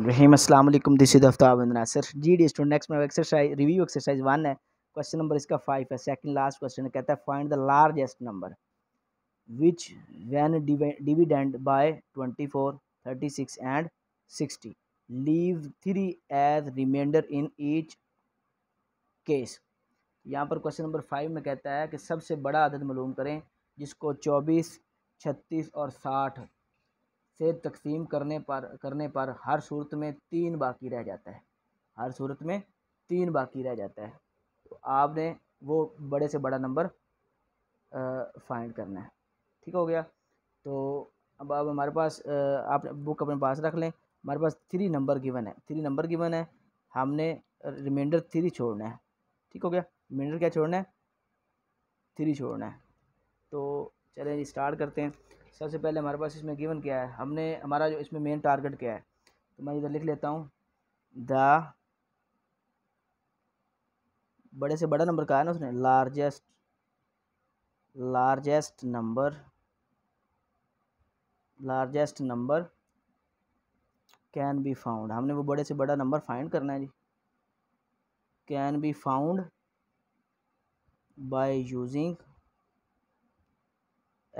रहीम अस्सलाम वालेकुम this is Nasar ji the student next में एक्सरसाइज रिव्यू एक्सरसाइज वन है क्वेश्चन नंबर इसका फाइव है सेकंड लास्ट क्वेश्चन कहता है find the largest number which when डिविडेंड by twenty four thirty six and sixty leave three as remainder in each case यहाँ पर question number five में कहता है कि सबसे बड़ा आदद मालूम करें जिसको चौबीस छत्तीस और साठ से तकसीम करने पर करने पर हर सूरत में तीन बाकी रह जाता है हर सूरत में तीन बाकी रह जाता है तो आपने वो बड़े से बड़ा नंबर फाइंड करना है ठीक हो गया तो अब अब हमारे पास आप बुक अपने पास रख लें हमारे पास थ्री नंबर गिवन है थ्री नंबर गिवन है हमने रिमाइंडर थ्री छोड़ना है ठीक हो गया रिमाइंडर क्या छोड़ना है थ्री छोड़ना है तो चलें स्टार्ट करते हैं सबसे पहले हमारे पास इसमें गिवन क्या है हमने हमारा जो इसमें मेन टारगेट क्या है तो मैं इधर लिख लेता हूँ द बड़े से बड़ा नंबर कहा है ना उसने largest largest number largest number can be found हमने वो बड़े से बड़ा नंबर फाइंड करना है जी can be found by using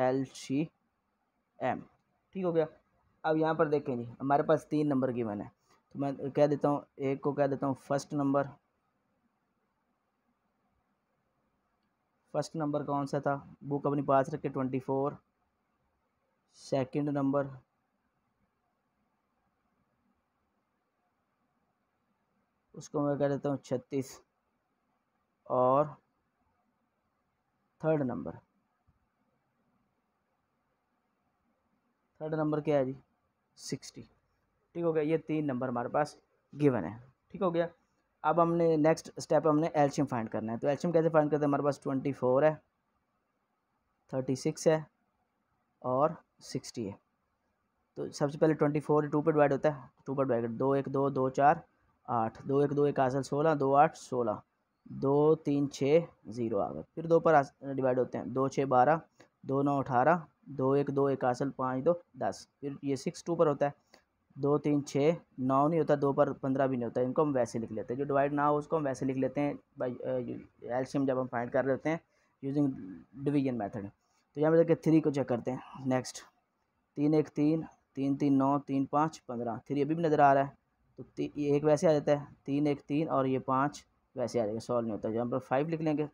L C M ठीक हो गया अब यहाँ पर देखें जी हमारे पास तीन नंबर की मैंने तो मैं कह देता हूँ एक को कह देता हूँ फर्स्ट नंबर फर्स्ट नंबर कौन सा था बुक अपने पास रखे ट्वेंटी फोर सेकेंड नंबर उसको मैं कह देता हूँ छत्तीस और थर्ड नंबर थर्ड नंबर क्या है जी सिक्सटी ठीक हो गया ये तीन नंबर हमारे पास गिवन है ठीक हो गया अब हमने नेक्स्ट स्टेप हमने एल्शियम फाइंड करना है तो एल्शियम कैसे फाइंड करते हैं हमारे पास ट्वेंटी फोर है थर्टी सिक्स है और सिक्सटी है तो सबसे पहले ट्वेंटी फोर टू पर डिवाइड होता है टू पर डिवाइड दो एक दो दो चार आठ दो एक दो एक आसल सोलह दो आठ सोलह दो तीन छः ज़ीरो आ गए फिर दो पर डिवाइड होते हैं दो छः बारह दो नौ अठारह दो एक दो इक्यासल पाँच दो दस फिर ये सिक्स टू पर होता है दो तीन छः नौ नहीं होता दो पर पंद्रह भी नहीं होता इनको हम वैसे लिख लेते हैं जो डिवाइड ना हो उसको हम वैसे लिख लेते हैं बाई एल्शियम जब हम फाइंड कर लेते हैं यूजिंग डिवीजन मेथड तो यहाँ पर देखिए थ्री को चेक करते हैं नेक्स्ट तीन एक तीन तीन तीन नौ तीन पाँच पंद्रह थ्री अभी भी नज़र आ रहा है तो ती, एक वैसे आ जाता है तीन एक तीन और ये पाँच वैसे आ जाएगा सॉल्व नहीं होता यहाँ पर फाइव लिख लेंगे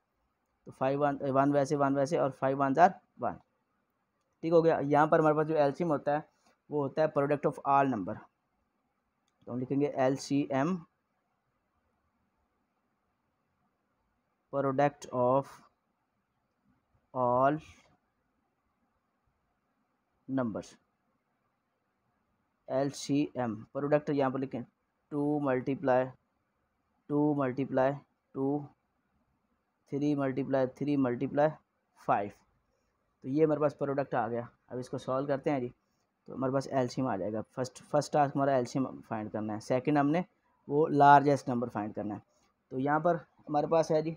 तो फाइव वन वन वैसे वन वैसे और फाइव वन जार वन ठीक हो गया यहाँ पर हमारे पास जो एल होता है वो होता है प्रोडक्ट ऑफ आल नंबर तो हम लिखेंगे L C M product of all numbers L C M product यहाँ पर लिखें two multiply two multiply two three multiply three multiply five तो ये हमारे पास प्रोडक्ट आ गया अब इसको सॉल्व करते हैं जी तो हमारे पास एल्शियम आ जाएगा फर्स्ट फर्स्ट टास्क हमारा एल्शियम फाइंड करना है सेकंड हमने वो लार्जेस्ट नंबर फाइंड करना है तो यहाँ पर हमारे पास है जी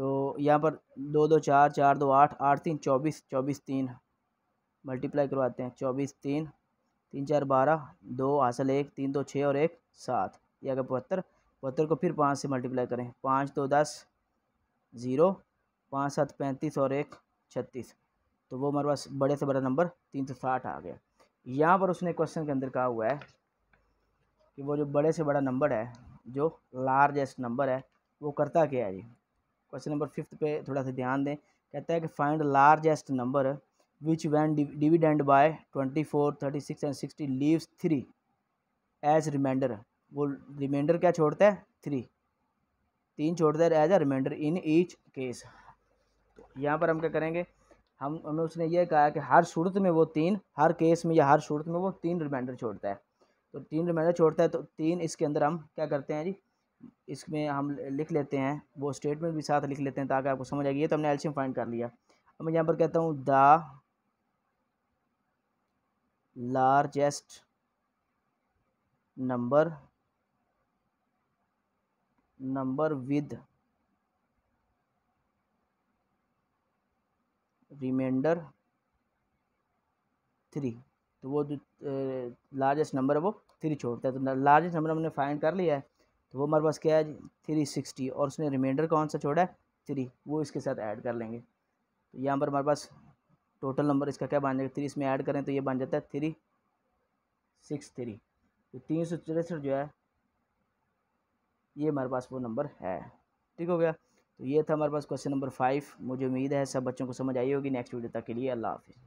तो यहाँ पर दो दो चार चार दो आठ आठ तीन चौबीस चौबीस तीन मल्टीप्लाई करवाते हैं चौबीस तीन तीन चार बारह दो हासिल एक तीन दो छः और एक सात यह अगर पचहत्तर बहत्तर को फिर पाँच से मल्टीप्लाई करें पाँच दो दस ज़ीरो पाँच सात पैंतीस और एक छत्तीस तो वो हमारे पास बड़े से बड़ा नंबर तीन सौ साठ आ गया यहाँ पर उसने क्वेश्चन के अंदर कहा हुआ है कि वो जो बड़े से बड़ा नंबर है जो लार्जेस्ट नंबर है वो करता क्या है जी क्वेश्चन नंबर फिफ्थ पे थोड़ा सा ध्यान दें कहता है कि find largest number which when डिविडेंड by twenty four thirty six and sixty leaves three as remainder वो रिमाइंडर क्या छोड़ता है थ्री तीन छोड़ता है as a remainder in each case तो यहाँ पर हम क्या करेंगे हम हमें उसने ये कहा कि हर सूरत में वो तीन हर केस में या हर सूरत में वो तीन रिमाइंडर छोड़ता है तो तीन रिमाइंडर छोड़ता है तो तीन इसके अंदर हम क्या करते हैं जी इसमें हम लिख लेते हैं वो स्टेटमेंट भी साथ लिख लेते हैं ताकि आपको समझ आएगी ये तो हमने एल्शियम फाइंड कर लिया अब मैं यहाँ पर कहता हूँ the largest number number with remainder three तो वो जो लार्जेस्ट नंबर है वो थ्री छोड़ता है तो लार्जेस्ट नंबर हमने फाइंड कर लिया है तो वो हमारे पास क्या है थ्री सिक्सटी और उसने रिमाइंडर कौन सा छोड़ा है थ्री वो इसके साथ ऐड कर लेंगे तो यहाँ पर हमारे पास टोटल नंबर इसका क्या बन जाएगा थ्री इसमें ऐड करें तो ये बन जाता है थ्री सिक्स थ्री तो तीन सौ तिरसठ जो है ये हमारे पास वो नंबर है ठीक हो गया तो ये था हमारे पास क्वेश्चन नंबर फाइव मुझे उम्मीद है सब बच्चों को समझ आई होगी नेक्स्ट वीडियो तक के लिए अल्लाह हाफिज़